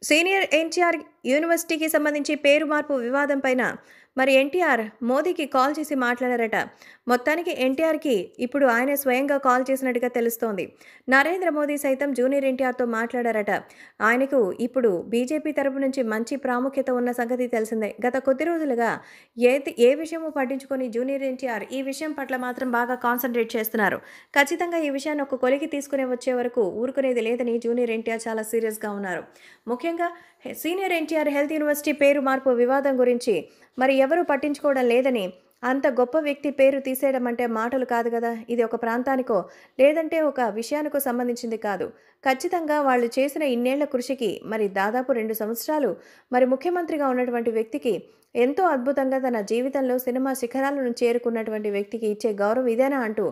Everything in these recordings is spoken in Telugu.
Senior NTR యూనివర్సిటీకి సంబంధించి పేరు మార్పు వివాదం పైన మరి ఎన్టీఆర్ మోదీకి కాల్ చేసి మాట్లాడారట మొత్తానికి ఎన్టీఆర్కి ఇప్పుడు ఆయన స్వయంగా కాల్ చేసినట్టుగా తెలుస్తోంది నరేంద్ర మోదీ సైతం జూనియర్ ఎన్టీఆర్తో మాట్లాడారట ఆయనకు ఇప్పుడు బీజేపీ తరపు నుంచి మంచి ప్రాముఖ్యత ఉన్న సంగతి తెలిసిందే గత కొద్ది రోజులుగా ఏ ఏ విషయము పట్టించుకొని జూనియర్ ఎన్టీఆర్ ఈ విషయం పట్ల మాత్రం బాగా కాన్సన్ట్రేట్ చేస్తున్నారు ఖచ్చితంగా ఈ విషయాన్ని ఒక కొలికి తీసుకునే వచ్చే వరకు ఊరుకునేది లేదని జూనియర్ ఎన్టీఆర్ చాలా సీరియస్గా ఉన్నారు ముఖ్యంగా senior NTR NTR health university పేరు మార్పు వివాదం గురించి మరి ఎవరూ పట్టించుకోవడం లేదని అంత గొప్ప వ్యక్తి పేరు తీసేయడం అంటే మాటలు కాదు కదా ఇది ఒక ప్రాంతానికో లేదంటే ఒక విషయానికో సంబంధించింది కాదు ఖచ్చితంగా వాళ్ళు చేసిన ఇన్నేళ్ల కృషికి మరి దాదాపు రెండు సంవత్సరాలు మరి ముఖ్యమంత్రిగా ఉన్నటువంటి వ్యక్తికి ఎంతో అద్భుతంగా తన జీవితంలో సినిమా శిఖరాలను చేరుకున్నటువంటి వ్యక్తికి ఇచ్చే గౌరవం ఇదేనా అంటూ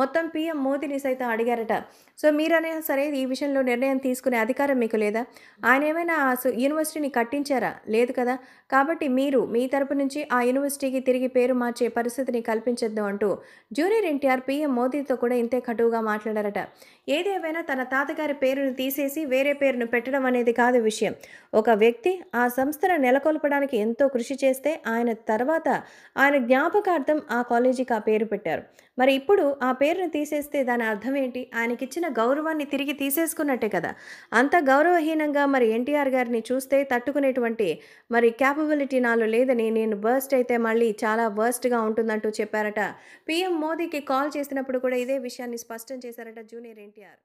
మొత్తం పీఎం మోదీని సైతం అడిగారట సో మీరనే సరే ఈ విషయంలో నిర్ణయం తీసుకునే అధికారం మీకు లేదా ఆయన ఏమైనా యూనివర్సిటీని కట్టించారా లేదు కదా కాబట్టి మీరు మీ తరపు నుంచి ఆ యూనివర్సిటీకి తిరిగి పేరు మార్చి మార్చే పరిస్థితిని కల్పించొద్దు అంటూ జూనియర్ ఎన్టీఆర్ పీఎం మోదీతో కూడా ఇంతే కటువుగా మాట్లాడారట ఏదేమైనా తన తాతగారి పేరును తీసేసి వేరే పేరును పెట్టడం అనేది కాదు విషయం ఒక వ్యక్తి ఆ సంస్థను నెలకొల్పడానికి ఎంతో కృషి చేస్తే ఆయన తర్వాత ఆయన జ్ఞాపకార్థం ఆ కాలేజీకి ఆ పేరు పెట్టారు మరి ఇప్పుడు ఆ పేరును తీసేస్తే దాని అర్థం ఏంటి ఆయనకిచ్చిన గౌరవాన్ని తిరిగి తీసేసుకున్నట్టే కదా అంత గౌరవహీనంగా మరి ఎన్టీఆర్ గారిని చూస్తే తట్టుకునేటువంటి మరి క్యాపబిలిటీ నాలో లేదని నేను బర్స్ట్ అయితే మళ్ళీ చాలా బర్స్ట్ ఫాస్ట్గా ఉంటుందంటూ చెప్పారట పీఎం మోదీకి కాల్ చేసినప్పుడు కూడా ఇదే విషయాన్ని స్పష్టం చేశారట జూనియర్ ఎన్టీఆర్